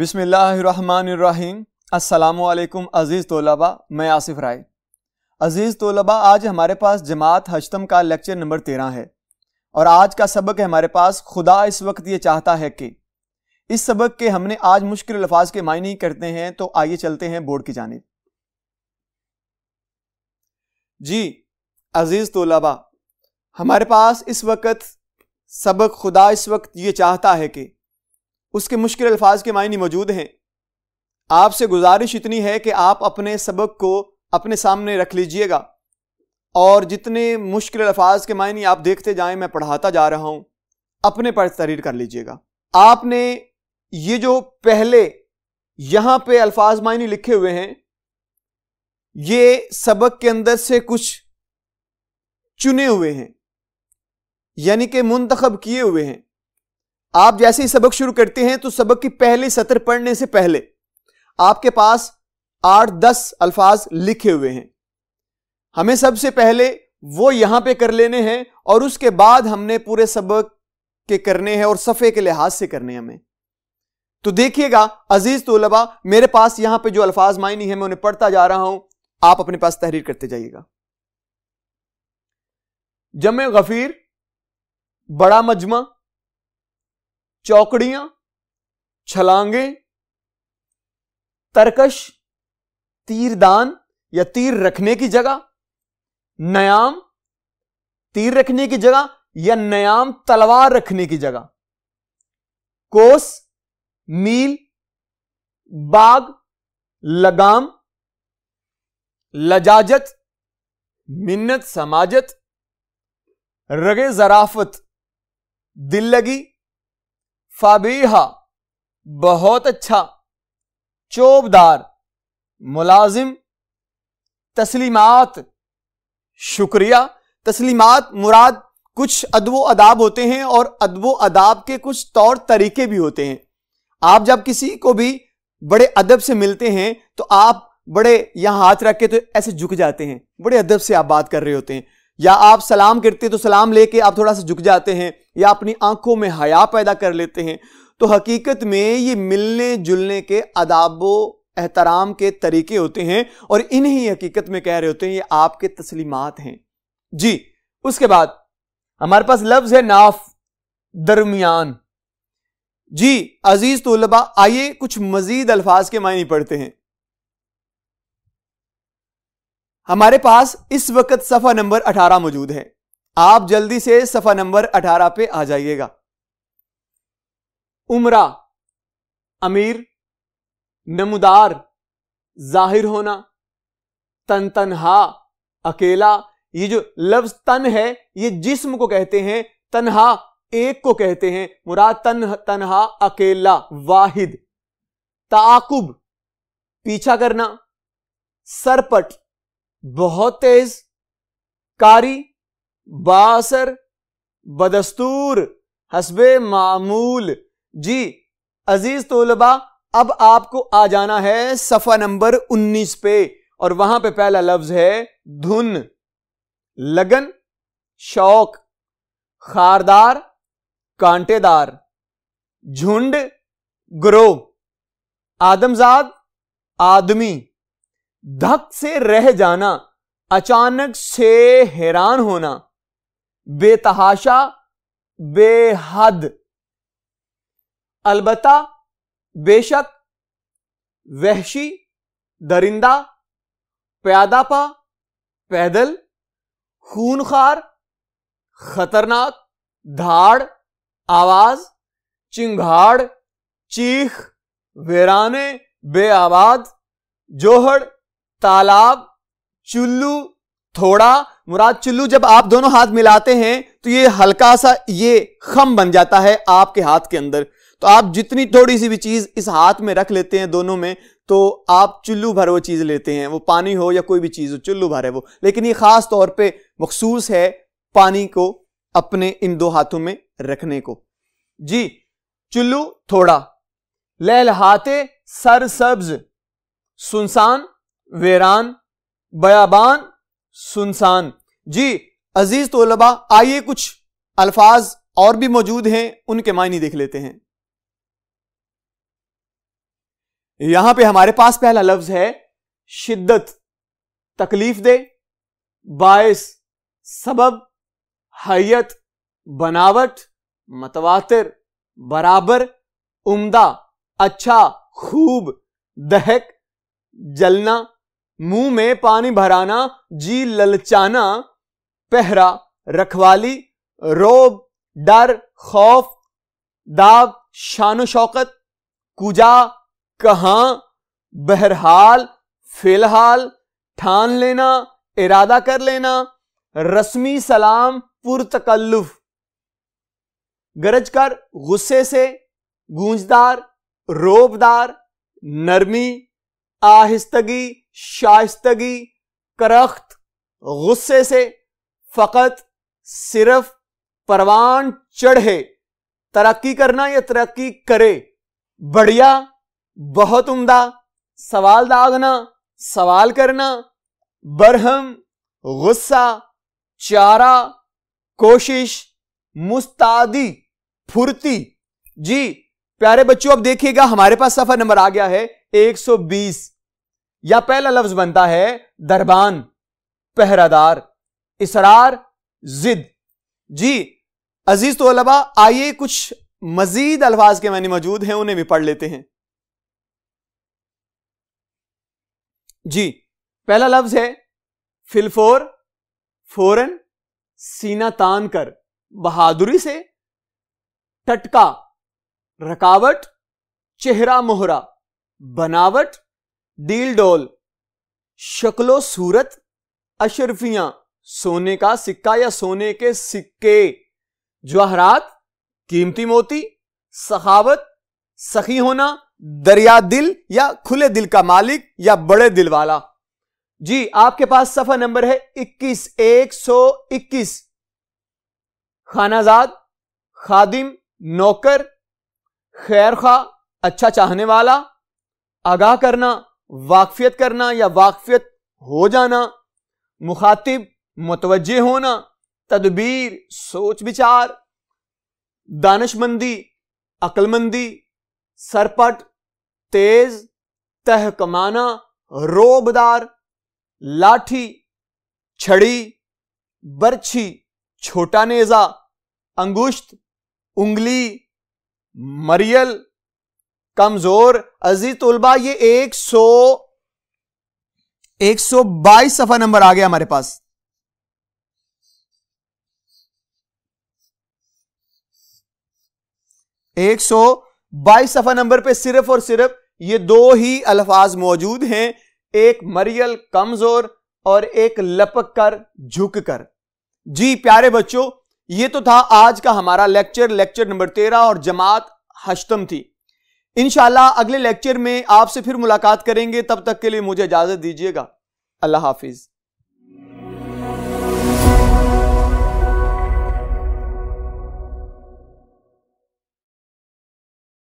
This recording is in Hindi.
बिसमीम् अल्लाम अज़ीज़ तोलबा मैं आसिफ राय अज़ीज़ तोलबा आज हमारे पास जमात हजतम का लेक्चर नंबर तेरह है और आज का सबक है हमारे पास खुदा इस वक्त ये चाहता है कि इस सबक के हमने आज मुश्किल लफाज के मायने करते हैं तो आइए चलते हैं बोर्ड की जानब जी अज़ीज़ तोलबा हमारे पास इस वक्त सबक खुदा इस वक्त ये चाहता है कि उसके मुश्किल अल्फाज के मायने मौजूद हैं आपसे गुजारिश इतनी है कि आप अपने सबक को अपने सामने रख लीजिएगा और जितने मुश्किल अल्फाज के मायने आप देखते जाएं मैं पढ़ाता जा रहा हूं अपने पर तहरीर कर लीजिएगा आपने ये जो पहले यहां पे अल्फाज मायने लिखे हुए हैं ये सबक के अंदर से कुछ चुने हुए हैं यानी कि मुंतखब किए हुए हैं आप जैसे ही सबक शुरू करते हैं तो सबक की पहली सत्र पढ़ने से पहले आपके पास आठ दस अल्फाज लिखे हुए हैं हमें सबसे पहले वो यहां पे कर लेने हैं और उसके बाद हमने पूरे सबक के करने हैं और सफ़े के लिहाज से करने हमें तो देखिएगा अजीज तोलबा मेरे पास यहां पे जो अल्फाज मायनी है मैं उन्हें पढ़ता जा रहा हूं आप अपने पास तहरीर करते जाइएगा जमे गफीर बड़ा मजमा चौकड़ियां छलांगे तरकश तीरदान या तीर रखने की जगह नयाम तीर रखने की जगह या नयाम तलवार रखने की जगह कोस मील बाग लगाम लजाजत मिन्नत समाजत रगे जराफत दिल लगी फाबीहा बहुत अच्छा चोबदार मुलाजिम तस्लीमात शुक्रिया तस्लीमात मुराद कुछ अदबो अदाब होते हैं और अदबो अदाब के कुछ तौर तरीके भी होते हैं आप जब किसी को भी बड़े अदब से मिलते हैं तो आप बड़े यहां हाथ रख के तो ऐसे झुक जाते हैं बड़े अदब से आप बात कर रहे होते हैं या आप सलाम करते तो सलाम लेके आप थोड़ा सा झुक जाते हैं या अपनी आंखों में हया पैदा कर लेते हैं तो हकीकत में ये मिलने जुलने के अदाबो एहतराम के तरीके होते हैं और इन्हीं हकीकत में कह रहे होते हैं ये आपके तस्लीमात हैं जी उसके बाद हमारे पास लफ्ज है नाफ दरमियान जी अजीज तोलबा आइए कुछ मजीद अल्फाज के मायने पढ़ते हैं हमारे पास इस वक्त सफा नंबर 18 मौजूद है आप जल्दी से सफा नंबर 18 पे आ जाइएगा उमरा अमीर नमुदार जाहिर होना तन तनहा अकेला ये जो लफ्ज तन है ये जिस्म को कहते हैं तनहा एक को कहते हैं मुराद तन तनहा अकेला वाहिद ताकुब पीछा करना सरपट बहुत तेज कारी बासर बदस्तूर हसबे मामूल जी अजीज तोलबा अब आपको आ जाना है सफा नंबर 19 पे और वहां पे पहला लफ्ज है धुन लगन शौक खारदार कांटेदार झुंड ग्रोह आदमजाद आदमी धक से रह जाना अचानक से हैरान होना बेतहाशा बेहद अलबत्ता बेशक वहशी दरिंदा प्यादापा पैदल खूनखार खतरनाक धाड़ आवाज चिंगाड़ चीख वेराने आवाज जोहड़ तालाब चुल्लू थोड़ा मुराद चुल्लू जब आप दोनों हाथ मिलाते हैं तो ये हल्का सा ये खम बन जाता है आपके हाथ के अंदर तो आप जितनी थोड़ी सी भी चीज इस हाथ में रख लेते हैं दोनों में तो आप चुल्लू भर वो चीज लेते हैं वो पानी हो या कोई भी चीज हो चुल्लू भर है वो लेकिन ये खास तौर पे मखसूस है पानी को अपने इन दो हाथों में रखने को जी चुल्लू थोड़ा लहलहाते सरसब्ज सुनसान वेरान बयाबान सुनसान जी अजीज तोलबा आइए कुछ अल्फाज और भी मौजूद हैं उनके मायने देख लेते हैं यहां पे हमारे पास पहला लफ्ज है शिद्दत तकलीफ दे बायस सबब हयत बनावट मतवातर बराबर उम्दा अच्छा खूब दहक जलना मुंह में पानी भराना जी ललचाना पहरा रखवाली रोब डर खौफ दाव शान शौकत कुजा कहाँ बहरहाल फिलहाल ठान लेना इरादा कर लेना रस्मी सलाम पुरतकल्लुफ गरज कर गुस्से से गूंजदार रोबदार नरमी आहिस्तगी शाइस्तगी करख्त गुस्से से फकत सिर्फ परवान चढ़े तरक्की करना या तरक्की करे बढ़िया बहुत उम्दा सवाल दागना सवाल करना बरहम गुस्सा चारा कोशिश मुस्तादी फुर्ती जी प्यारे बच्चों अब देखिएगा हमारे पास सफर नंबर आ गया है 120 या पहला लफ्ज बनता है दरबान पहरादार इसरार जिद जी अजीज तो अलबा आइए कुछ मजीद अल्फाज के मैंने मौजूद हैं उन्हें भी पढ़ लेते हैं जी पहला लफ्ज है फिलफोर फोरन सीना तान कर बहादुरी से टटका रकावट चेहरा मोहरा बनावट डील डोल शक्लो सूरत अशरफियां सोने का सिक्का या सोने के सिक्के जवाहरात कीमती मोती सखावत सखी होना दरिया दिल या खुले दिल का मालिक या बड़े दिल वाला जी आपके पास सफा नंबर है 21 इक्कीस खानाजाद खादिम नौकर खैर खा अच्छा चाहने वाला आगाह करना वाकफियत करना या वाकफियत हो जाना मुखातिब मुतवजह होना तदबीर सोच विचार दानशमंदी अक्लमंदी सरपट तेज तहकमाना रोबदार लाठी छड़ी बर्छी छोटा नेजा अंगुश्त उंगली मरियल कमजोर अजीज तलबा ये एक सौ एक सौ बाईस सफा नंबर आ गया हमारे पास एक सौ बाईस सफा नंबर पे सिर्फ और सिर्फ ये दो ही अल्फाज मौजूद हैं एक मरियल कमजोर और एक लपक कर झुक कर जी प्यारे बच्चों ये तो था आज का हमारा लेक्चर लेक्चर नंबर तेरह और जमात हस्तम थी इनशाला अगले लेक्चर में आपसे फिर मुलाकात करेंगे तब तक के लिए मुझे इजाजत दीजिएगा अल्लाह हाफिज़